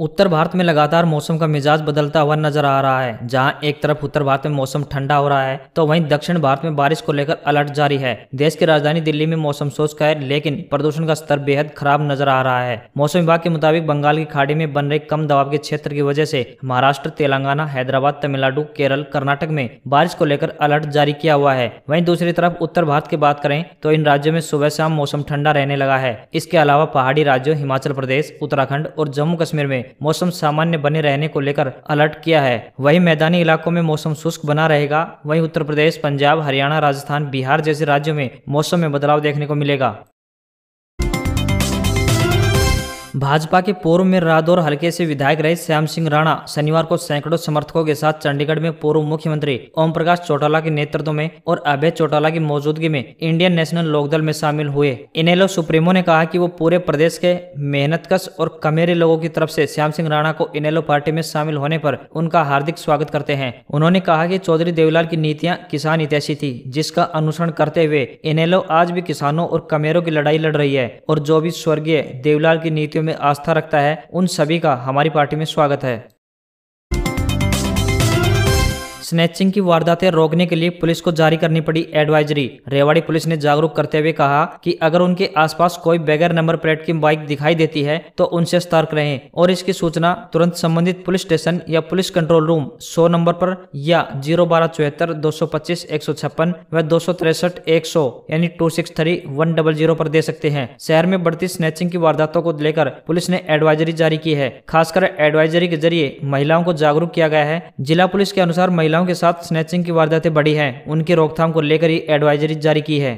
उत्तर भारत में लगातार मौसम का मिजाज बदलता हुआ नजर आ रहा है जहां एक तरफ उत्तर भारत में मौसम ठंडा हो रहा है तो वहीं दक्षिण भारत में बारिश को लेकर अलर्ट जारी है देश की राजधानी दिल्ली में मौसम का है लेकिन प्रदूषण का स्तर बेहद खराब नजर आ रहा है मौसम विभाग के मुताबिक बंगाल की खाड़ी में बन रहे कम दबाव के क्षेत्र की वजह से महाराष्ट्र तेलंगाना हैदराबाद तमिलनाडु केरल कर्नाटक में बारिश को लेकर अलर्ट जारी किया हुआ है वहीं दूसरी तरफ उत्तर भारत की बात करें तो इन राज्यों में सुबह शाम मौसम ठंडा रहने लगा है इसके अलावा पहाड़ी राज्यों हिमाचल प्रदेश उत्तराखंड और जम्मू कश्मीर में मौसम सामान्य बने रहने को लेकर अलर्ट किया है वही मैदानी इलाकों में मौसम शुष्क बना रहेगा वही उत्तर प्रदेश पंजाब हरियाणा राजस्थान बिहार जैसे राज्यों में मौसम में बदलाव देखने को मिलेगा भाजपा के पूर्व में रादौर हल्के से विधायक रहे श्याम सिंह राणा शनिवार को सैकड़ों समर्थकों के साथ चंडीगढ़ में पूर्व मुख्यमंत्री ओम प्रकाश चौटाला के नेतृत्व में और अभय चौटाला की मौजूदगी में इंडियन नेशनल लोकदल में शामिल हुए इनेलो सुप्रीमो ने कहा कि वो पूरे प्रदेश के मेहनतकश और कमेरे लोगों की तरफ से श्याम सिंह राणा को इनेलो पार्टी में शामिल होने पर उनका हार्दिक स्वागत करते हैं उन्होंने कहा की चौधरी देवीलाल की नीतियाँ किसान हितैषी थी जिसका अनुसरण करते हुए इनेलो आज भी किसानों और कमेरों की लड़ाई लड़ रही है और जो भी स्वर्गीय देवीलाल की नीतियों में आस्था रखता है उन सभी का हमारी पार्टी में स्वागत है स्नैचिंग की वारदातें रोकने के लिए पुलिस को जारी करनी पड़ी एडवाइजरी रेवाड़ी पुलिस ने जागरूक करते हुए कहा कि अगर उनके आसपास कोई बगैर नंबर प्लेट की बाइक दिखाई देती है तो उनसे सतर्क रहें और इसकी सूचना तुरंत संबंधित पुलिस स्टेशन या पुलिस कंट्रोल रूम सौ नंबर पर या जीरो बारह चौहत्तर दो सौ पच्चीस एक सौ छप्पन व दो सौ तिरसठ एक सौ यानी two six three one double zero पर दे सकते हैं शहर में बढ़ती स्नैचिंग की वारदातों को लेकर पुलिस ने एडवाइजरी जारी की है खासकर एडवाइजरी के जरिए महिलाओं को जागरूक किया गया है जिला पुलिस के अनुसार महिलाओं महिलाओं के साथ स्नैचिंग की वारदातें बढ़ी हैं उनकी रोकथाम को लेकर एडवाइजरी जारी की है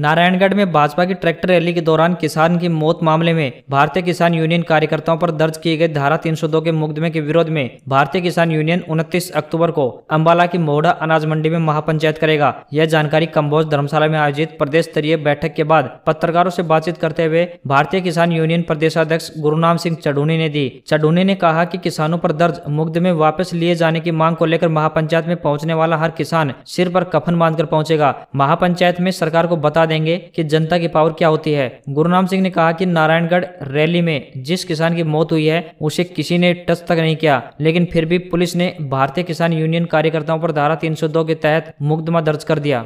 नारायणगढ़ में भाजपा की ट्रैक्टर रैली के दौरान किसान की मौत मामले में भारतीय किसान यूनियन कार्यकर्ताओं पर दर्ज किए गए धारा 302 के मुकदमे के विरोध में भारतीय किसान यूनियन 29 अक्टूबर को अम्बाला की मोहड़ा अनाज मंडी में महापंचायत करेगा यह जानकारी कम्बोज धर्मशाला में आयोजित प्रदेश स्तरीय बैठक के बाद पत्रकारों ऐसी बातचीत करते हुए भारतीय किसान यूनियन प्रदेशाध्यक्ष गुरुनाम सिंह चढ़ूनी ने दी चढ़ूनी ने कहा की किसानों आरोप दर्ज मुकदमे वापस लिए जाने की मांग को लेकर महापंचायत में पहुँचने वाला हर किसान सिर आरोप कफन बांध कर महापंचायत में सरकार को बता देंगे कि जनता की पावर क्या होती है गुरु नाम सिंह ने कहा कि नारायणगढ़ रैली में जिस किसान की मौत हुई है उसे किसी ने टच तक नहीं किया लेकिन फिर भी पुलिस ने भारतीय किसान यूनियन कार्यकर्ताओं पर धारा 302 के तहत मुकदमा दर्ज कर दिया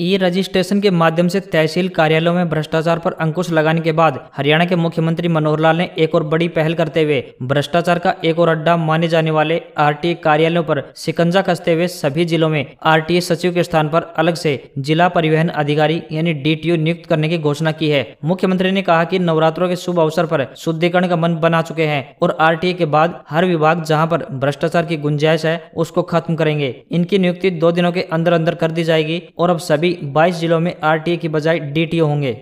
ई रजिस्ट्रेशन के माध्यम से तहसील कार्यालयों में भ्रष्टाचार पर अंकुश लगाने के बाद हरियाणा के मुख्यमंत्री मनोहर लाल ने एक और बड़ी पहल करते हुए भ्रष्टाचार का एक और अड्डा माने जाने वाले आरटीए कार्यालयों पर सिकंजा कसते हुए सभी जिलों में आरटीए सचिव के स्थान पर अलग से जिला परिवहन अधिकारी यानी डी नियुक्त करने की घोषणा की है मुख्यमंत्री ने कहा की नवरात्रों के शुभ अवसर पर शुद्धिकरण का मन बना चुके हैं और आर के बाद हर विभाग जहाँ पर भ्रष्टाचार की गुंजाइश है उसको खत्म करेंगे इनकी नियुक्ति दो दिनों के अंदर अंदर कर दी जाएगी और अब सभी सभी 22 जिलों में आरटीए की बजाय डीटीओ होंगे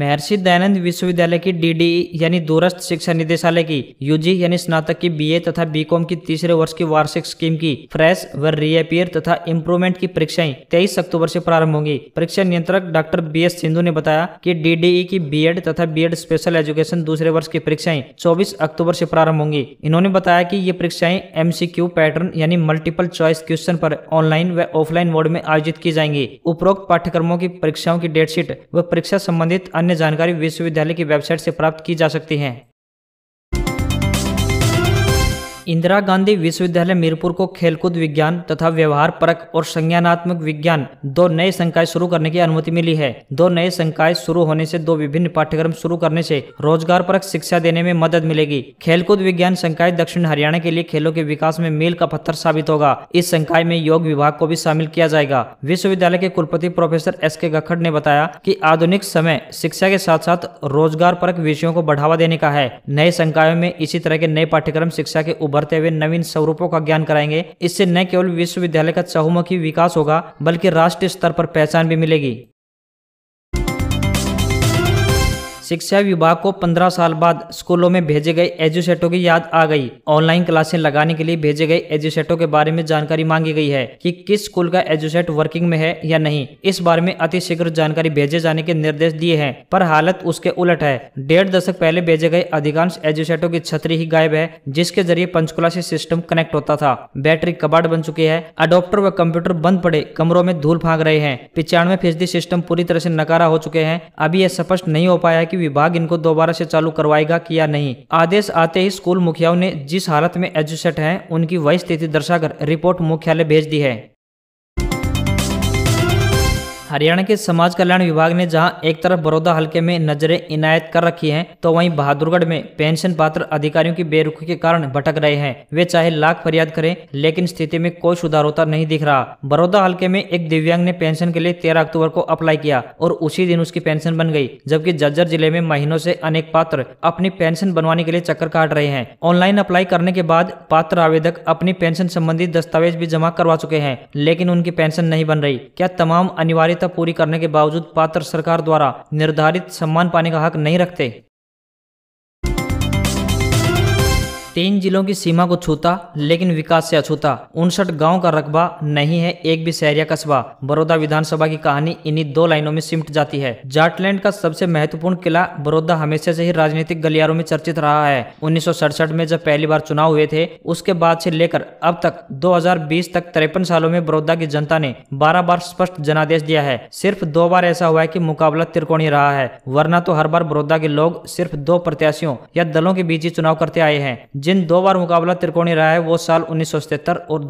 महर्षि दयानंद विश्वविद्यालय की डीडी e यानी दूरस्थ शिक्षा निदेशालय की यूजी यानी स्नातक की बीए तथा बीकॉम की तीसरे वर्ष की वार्षिक स्कीम की फ्रेश व रीअपियर तथा इम्प्रूवमेंट की परीक्षाएं तेईस अक्टूबर से प्रारंभ होंगी परीक्षा नियंत्रक डॉक्टर बी एस सिंधु ने बताया e की डीडीई की बी तथा बी स्पेशल एजुकेशन दूसरे वर्ष की परीक्षाएं चौबीस अक्टूबर से प्रारंभ होंगी इन्होंने बताया की ये परीक्षाएं एम पैटर्न यानी मल्टीपल चॉइस क्वेश्चन पर ऑनलाइन व ऑफलाइन मोड में आयोजित की जाएंगी उपरोक्त पाठ्यक्रमों की परीक्षाओं की डेटशीट व परीक्षा संबंधित अन्य अन्य जानकारी विश्वविद्यालय की वेबसाइट से प्राप्त की जा सकती है इंदिरा गांधी विश्वविद्यालय मीरपुर को खेलकूद विज्ञान तथा व्यवहार परक और संज्ञानात्मक विज्ञान दो नए संकाय शुरू करने की अनुमति मिली है दो नए संकाय शुरू होने से दो विभिन्न पाठ्यक्रम शुरू करने से रोजगार परक शिक्षा देने में मदद मिलेगी खेलकूद विज्ञान संकाय दक्षिण हरियाणा के लिए खेलों के विकास में मील का पत्थर साबित होगा इस संकाय में योग विभाग को भी शामिल किया जाएगा विश्वविद्यालय के कुलपति प्रोफेसर एस के गखड़ ने बताया की आधुनिक समय शिक्षा के साथ साथ रोजगार परक विषयों को बढ़ावा देने का है नए संकायों में इसी तरह के नए पाठ्यक्रम शिक्षा के उभरते हुए नवीन स्वरूपों का ज्ञान कराएंगे इससे न केवल विश्वविद्यालय का चहुमुखी विकास होगा बल्कि राष्ट्रीय स्तर पर पहचान भी मिलेगी शिक्षा विभाग को 15 साल बाद स्कूलों में भेजे गए एजुसेटों की याद आ गई ऑनलाइन क्लासें लगाने के लिए भेजे गए एजुसेटों के बारे में जानकारी मांगी गई है कि किस स्कूल का एजुसेट वर्किंग में है या नहीं इस बारे में अतिशीघ्र जानकारी भेजे जाने के निर्देश दिए हैं पर हालत उसके उलट है डेढ़ दशक पहले भेजे गए अधिकांश एजुसेटों की छतरी ही गायब है जिसके जरिए पंचकुला से सिस्टम कनेक्ट होता था बैटरी कबाड़ बन चुकी है अडोप्टर व कंप्यूटर बंद पड़े कमरों में धूल फाग रहे हैं पिचानवे फीसदी सिस्टम पूरी तरह से नकारा हो चुके हैं अभी यह स्पष्ट नहीं हो पाया कि विभाग इनको दोबारा से चालू करवाएगा कि या नहीं आदेश आते ही स्कूल मुखियाओं ने जिस हालत में एजुसेट हैं उनकी वही स्थिति दर्शाकर रिपोर्ट मुख्यालय भेज दी है हरियाणा के समाज कल्याण विभाग ने जहां एक तरफ बड़ौदा हल्के में नजरें इनायत कर रखी हैं तो वहीं बहादुरगढ़ में पेंशन पात्र अधिकारियों की बेरुखी के कारण भटक रहे हैं वे चाहे लाख फरियाद करें लेकिन स्थिति में कोई सुधार होता नहीं दिख रहा बड़ौदा हल्के में एक दिव्यांग ने पेंशन के लिए तेरह अक्टूबर को अप्लाई किया और उसी दिन उसकी पेंशन बन गयी जबकि जज्जर जिले में महीनों से अनेक पात्र अपनी पेंशन बनवाने के लिए चक्कर काट रहे हैं ऑनलाइन अप्लाई करने के बाद पात्र आवेदक अपनी पेंशन संबंधी दस्तावेज भी जमा करवा चुके हैं लेकिन उनकी पेंशन नहीं बन रही क्या तमाम अनिवार्य पूरी करने के बावजूद पात्र सरकार द्वारा निर्धारित सम्मान पाने का हक नहीं रखते तीन जिलों की सीमा को छूता लेकिन विकास से अछूता उनसठ गांव का रकबा नहीं है एक भी शहरिया कस्बा बड़ौदा विधानसभा की कहानी इन्हीं दो लाइनों में सिमट जाती है जाटलैंड का सबसे महत्वपूर्ण किला बड़ौदा हमेशा से ही राजनीतिक गलियारों में चर्चित रहा है उन्नीस में जब पहली बार चुनाव हुए थे उसके बाद से लेकर अब तक दो तक तिरपन सालों में बड़ौदा की जनता ने बारह बार स्पष्ट जनादेश दिया है सिर्फ दो बार ऐसा हुआ है की मुकाबला त्रिकोणी रहा है वरना तो हर बार बड़ौदा के लोग सिर्फ दो प्रत्याशियों या दलों के बीच ही चुनाव करते आए हैं जिन दो बार मुकाबला त्रिकोणी रहा है वो साल उन्नीस और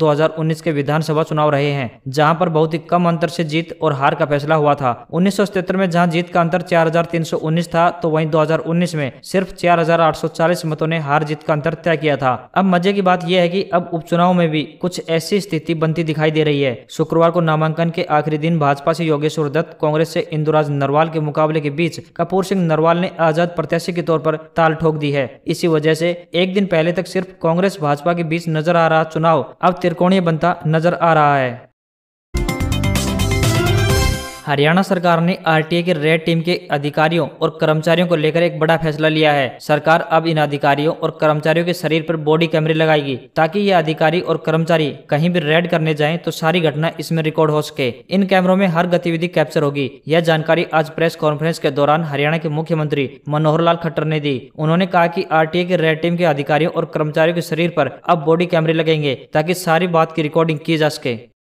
2019 के विधानसभा चुनाव रहे हैं जहां पर बहुत ही कम अंतर से जीत और हार का फैसला हुआ था उन्नीस में जहां जीत का अंतर 4319 था तो वहीं 2019 में सिर्फ 4840 मतों ने हार जीत का अंतर तय किया था अब मजे की बात यह है की अब उपचुनाव में भी कुछ ऐसी स्थिति बनती दिखाई दे रही है शुक्रवार को नामांकन के आखिरी दिन भाजपा ऐसी योगेश्वर दत्त कांग्रेस ऐसी इंदुराज नरवाल के मुकाबले के बीच कपूर सिंह नरवाल ने आजाद प्रत्याशी के तौर पर ताल ठोक दी है इसी वजह ऐसी एक दिन पहले पहले तक सिर्फ कांग्रेस भाजपा के बीच नजर आ रहा चुनाव अब त्रिकोणीय बनता नजर आ रहा है हरियाणा सरकार ने आरटीए के रेड टीम के अधिकारियों और कर्मचारियों को लेकर एक बड़ा फैसला लिया है सरकार अब इन अधिकारियों और कर्मचारियों के शरीर पर बॉडी कैमरे लगाएगी ताकि ये अधिकारी और कर्मचारी कहीं भी रेड करने जाएं तो सारी घटना इसमें रिकॉर्ड हो सके इन कैमरों में हर गतिविधि कैप्चर होगी यह जानकारी आज प्रेस कॉन्फ्रेंस के दौरान हरियाणा के मुख्यमंत्री मनोहर लाल खट्टर ने दी उन्होंने कहा की आर के रेड टीम के अधिकारियों और कर्मचारियों के शरीर आरोप अब बॉडी कैमरे लगेंगे ताकि सारी बात की रिकॉर्डिंग की जा सके